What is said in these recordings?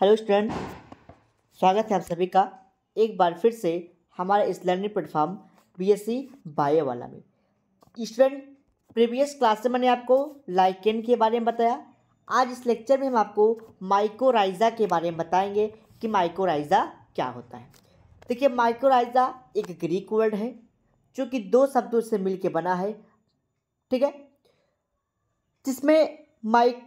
Hello student स्वागत है आप सभी का एक बार फिर से हमारे इस लर्निंग प्लेटफॉर्म बीएससी बायो वाला में स्टूडेंट प्रीवियस क्लास में मैंने आपको लाइकेन के बारे में बताया आज इस लेक्चर में हम आपको माइकोराइजा के बारे में बताएंगे कि माइकोराइजा क्या होता है देखिए माइकोराइजा एक ग्रीक वर्ड है जो कि दो शब्दों से के बना है ठीक है जिसमें माइक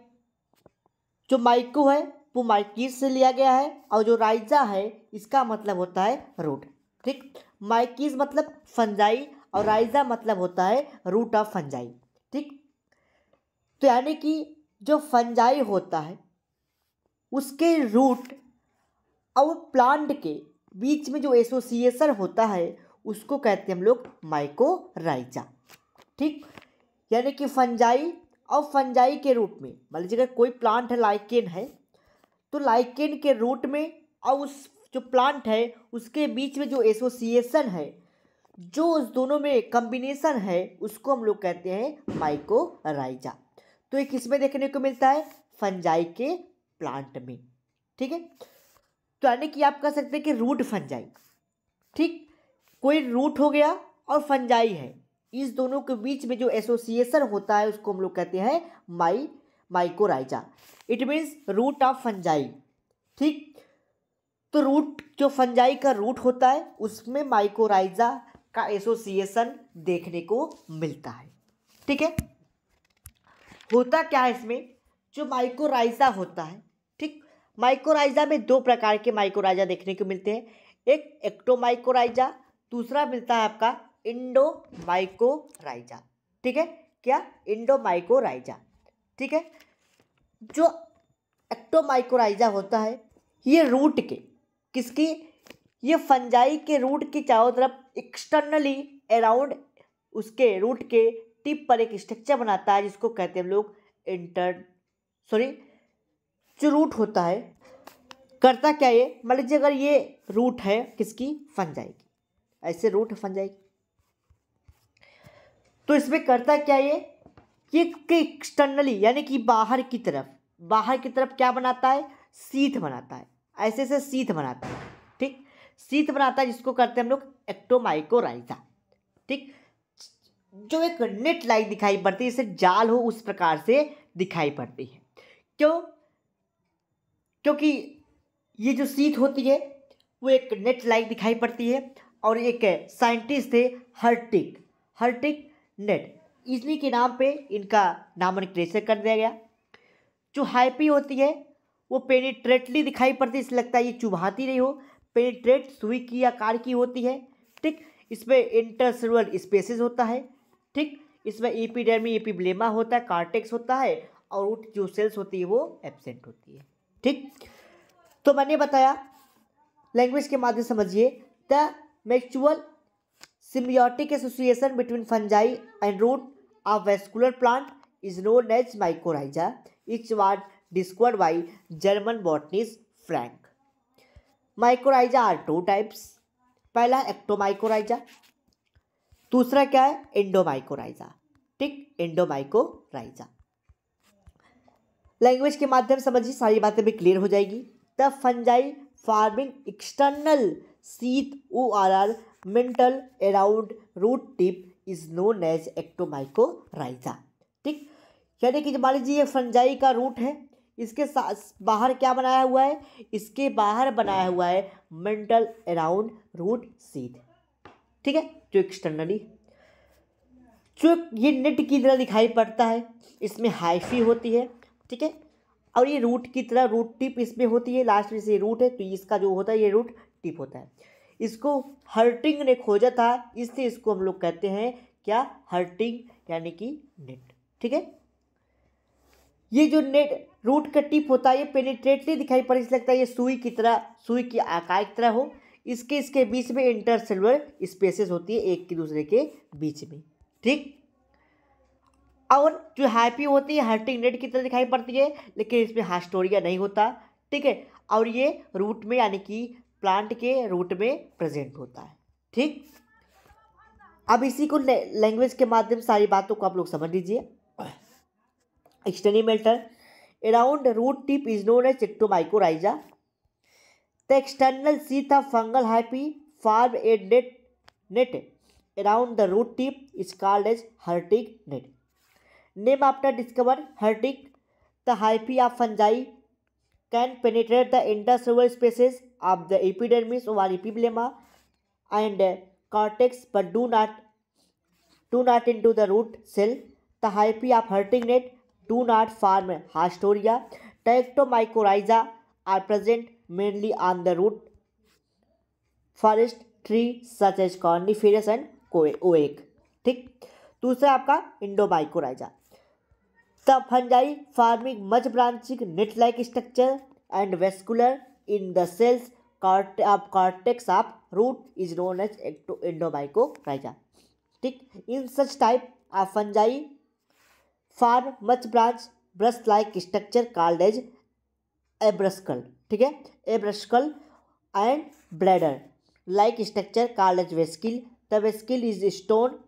जो माइको है वो माइकिट से लिया गया है और जो राइजा है इसका मतलब होता है रूट ठीक माइकिज मतलब फंजाई और राइजा मतलब होता है रूट ऑफ फंजाई ठीक तो यानी कि जो फंजाई होता है उसके रूट और प्लांट के बीच में जो एसोसिएशन होता है उसको कहते हैं हम लोग माइको राइजा ठीक यानी कि फंजाई और फंजाई के रूप में मान लीजिए अगर कोई प्लांट है लाइकेन है तो लाइकेन के रूट में और उस जो प्लांट है उसके बीच में जो एसोसिएशन है जो उस दोनों में कम्बिनेसन है उसको हम लोग कहते हैं माइकोराइजा तो एक इसमें देखने को मिलता है फंजाई के प्लांट में ठीक है तो यानी कि आप कह सकते हैं कि रूट फंजाई ठीक कोई रूट हो गया और फंजाई है इस दोनों के बीच में जो एसोसिएशन होता है उसको हम लोग कहते हैं my mycorrhiza it means root of fungi ठीक तो रूट जो फंजाई का रूट होता है उसमें माइकोराइजा का एसोसिएशन देखने को मिलता है ठीक है होता क्या है इसमें जो माइकोराइजा होता है ठीक माइकोराइजा में दो प्रकार के माइकोराइजा देखने को मिलते हैं एक एक्टोमाइकोराइजा दूसरा मिलता है आपका इंडो माइकोराइजा ठीक है क्या इंडो माइकोराइजा ठीक है जो एक्टोमाइकोराइजा होता है ये रूट के किसकी ये फंजाई के रूट के चारों तरफ एक्सटर्नली अराउंड उसके रूट के टिप पर एक स्ट्रक्चर बनाता है जिसको कहते हैं लोग इंटर सॉरी जो रूट होता है करता क्या ये मान लीजिए अगर ये रूट है किसकी फन जाएगी ऐसे रूट फन जाएगी तो इसमें करता क्या ये ये एक्सटर्नली यानी कि बाहर की तरफ बाहर की तरफ क्या बनाता है सीथ बनाता है ऐसे ऐसे सीथ बनाता है ठीक सीथ बनाता है जिसको करते हैं हम लोग एक्टोमाइकोराइजा ठीक जो एक नेट लाइक दिखाई पड़ती है जैसे जाल हो उस प्रकार से दिखाई पड़ती है क्यों क्योंकि ये जो सीत होती है वो एक नेट लाइक दिखाई पड़ती है और एक साइंटिस्ट थे हर्टिक हर्टिक नेट इजली के नाम पे इनका नामन क्रेशर कर दिया गया जो हाइपी होती है वो पेनिट्रेटली दिखाई पड़ती है इसलिए लगता है ये चुभाती नहीं हो पेनिट्रेट सुई की आकार की होती है ठीक इसमें इंटरसेलुलर स्पेसिस होता है ठीक इसमें एपीडर्मी एपीब्लेमा होता है कार्टेक्स होता है और जो सेल्स होती है वो एबसेंट होती है ठीक तो मैंने बताया लैंग्वेज के माध्यम से समझिए the mutual symbiotic association between fungi and root A vascular plant is known as mycorrhiza, which was discovered by German botanist Frank. Mycorrhiza are two types पहला एक्टोमाइकोराइजा दूसरा क्या है इंडोमाइकोराइजा ठीक इंडोमाइकोराइजा लैंग्वेज के माध्यम समझिए सारी बातें भी क्लियर हो जाएगी the fungi forming external sheath or or mantle around root tip is known as ectomycorrhiza ठीक यानी कि मान लीजिए ये फंजाई का रूट है इसके बाहर क्या बनाया हुआ है इसके बाहर बनाया हुआ है मेंटल अराउंड रूट सीध ठीक है जो एक्सटर्नली जो ये नेट की तरह दिखाई पड़ता है इसमें हाइफी होती है ठीक है और ये रूट की तरह रूट टिप इसमें होती है लास्ट में से रूट है तो इसका जो होता है ये रूट टिप होता है इसको हर्टिंग ने खोजा था इसलिए इसको हम लोग कहते हैं क्या हर्टिंग यानी कि नेट ठीक है ये जो नेट रूट का टिप होता है ये पेनिट्रेटली दिखाई पड़ लगता है ये सुई की तरह सुई की आकार की तरह हो इसके इसके बीच में इंटरसेलुलर स्पेसेस होती है एक के दूसरे के बीच में ठीक और जो हैप्पी होती है हर्टिंग नेट की तरह दिखाई पड़ती है लेकिन इसमें हास्टोरिया नहीं होता ठीक है और ये रूट में यानी कि प्लांट के रूट में प्रेजेंट होता है ठीक अब इसी को लैंग्वेज के माध्यम से सारी बातों को आप लोग समझ लीजिए external around root tip is known as ectomycorrhiza the external sheath fungal hyphae formed net net around the root tip is called as Hartig net name after discover Hartig the hyphae of fungi can penetrate the intercellular spaces of the epidermis or epiblema and cortex but do not do not into the root cell. The hyphae of hurting net do not form hastoria. Tectomycorrhiza are present mainly on the root forest tree such as coniferous and oak ठीक दूसरा आपका endomycorrhiza the fungi forming much branching net like structure and vascular in in the of cort of root is known as ectoendomycorrhiza ठीक in such type of fungi form much branch brush like structure called as arbuscule ठीक है arbuscule and bladder like structure called as vesicle the vesicle is stone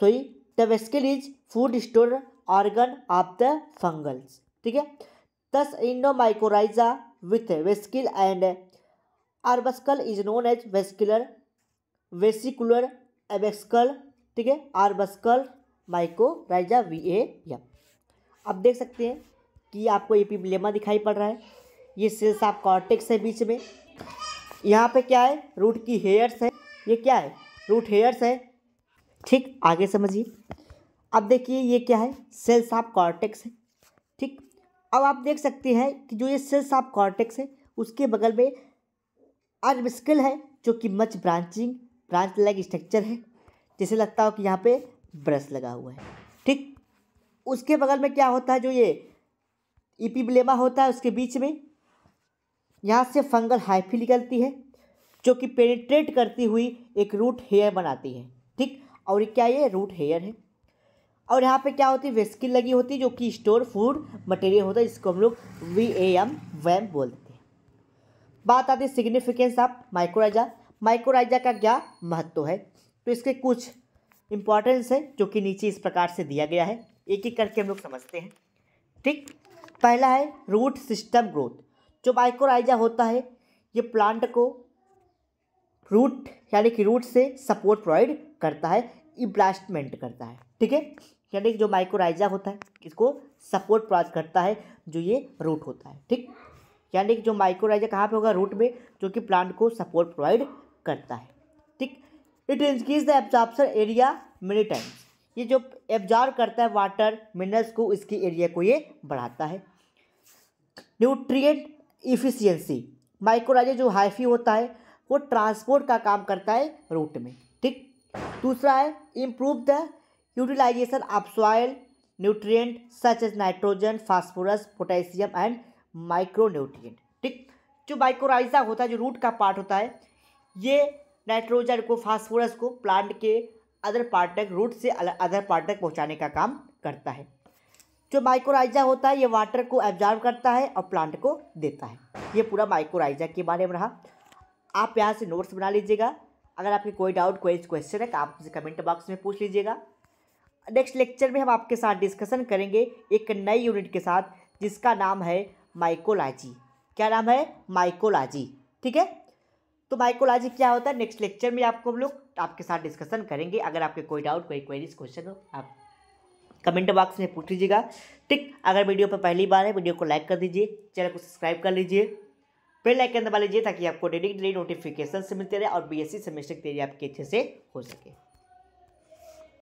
sorry the vesicle is food store organ of the fungals ठीक है Thus, endomycorrhiza with vesicle and arbuscle is known as vascular vesicular abscal. ठीक है arbuscule mycorrhiza V A M अब देख सकते हैं कि आपको एपिब्लेमा दिखाई पड़ रहा है ये सेल्स आप कॉर्टेक्स है बीच में यहाँ पे क्या है रूट की हेयर्स है ये क्या है रूट हेयर्स है ठीक आगे समझिए अब देखिए ये क्या है सेल्स आप कॉर्टेक्स है ठीक अब आप देख सकते हैं कि जो ये सेल्स ऑफ कॉर्टेक्स है उसके बगल में अर्बिस्कल है जो कि much branching branch like structure है जैसे लगता हो कि यहाँ पे ब्रश लगा हुआ है ठीक उसके बगल में क्या होता है जो ये इपीब्लेमा होता है उसके बीच में यहाँ से फंगल हाइफी निकलती है जो कि पेनिट्रेट करती हुई एक रूट हेयर बनाती है ठीक और क्या ये रूट हेयर है और यहाँ पे क्या होती है वेस्किल लगी होती है जो कि स्टोर फूड मटेरियल होता है जिसको हम लोग वी ए एम वैम बोलते हैं बात आती है सिग्निफिकेंस ऑफ माइक्रोराइजा माइक्रोराइजा का क्या महत्व है तो इसके कुछ इंपॉर्टेंस है जो कि नीचे इस प्रकार से दिया गया है एक एक करके हम लोग समझते हैं ठीक पहला है रूट सिस्टम ग्रोथ जो माइक्रोराइजा होता है ये प्लांट को रूट यानी कि रूट से सपोर्ट प्रोवाइड करता है इम्प्लास्टमेंट करता है ठीक है यानी जो माइक्रोराइजा होता है इसको सपोर्ट प्रदान करता है जो ये रूट होता है ठीक यानी कि जो माइक्रोराइजा कहाँ पे होगा रूट में जो कि प्लांट को सपोर्ट प्रोवाइड करता है ठीक it increase the absorber area many times ये जो एब्जॉर्व करता है वाटर मिनरल्स को इसकी एरिया को ये बढ़ाता है न्यूट्रिएंट इफिशियंसी माइक्रोराइजा जो हाइफी होता है वो ट्रांसपोर्ट का काम करता है रूट में ठीक दूसरा है improve the utilization of soil nutrient such as nitrogen phosphorus potassium and micronutrient ठीक जो माइक्रोराइजा होता है जो रूट का पार्ट होता है ये नाइट्रोजन को फास्फोरस को प्लांट के अदर पार्ट तक रूट से अदर पार्ट तक पहुँचाने का काम करता है जो माइक्रोराइजा होता है ये वाटर को एब्जॉर्व करता है और प्लांट को देता है ये पूरा माइक्रोराइजा के बारे में रहा आप यहाँ से नोट्स बना लीजिएगा अगर आपके कोई डाउट कोई क्वेश्चन है तो आप मुझे कमेंट बॉक्स में पूछ लीजिएगा नेक्स्ट लेक्चर में हम आपके साथ डिस्कशन करेंगे एक नई यूनिट के साथ जिसका नाम है माइकोलॉजी क्या नाम है माइकोलॉजी ठीक है तो माइकोलॉजी क्या होता है नेक्स्ट लेक्चर में आपको हम लोग आपके साथ डिस्कशन करेंगे अगर आपके कोई डाउट कोई क्वेरीज क्वेश्चन हो आप कमेंट बॉक्स में पूछ लीजिएगा ठीक अगर वीडियो पर पहली बार है वीडियो को लाइक कर दीजिए चैनल को सब्सक्राइब कर लीजिए बेल करने दबा लीजिए ताकि आपको डेली डेली नोटिफिकेशन से मिलते रहे और बीएससी सेमेस्टर की तैयारी आपकी अच्छे से हो सके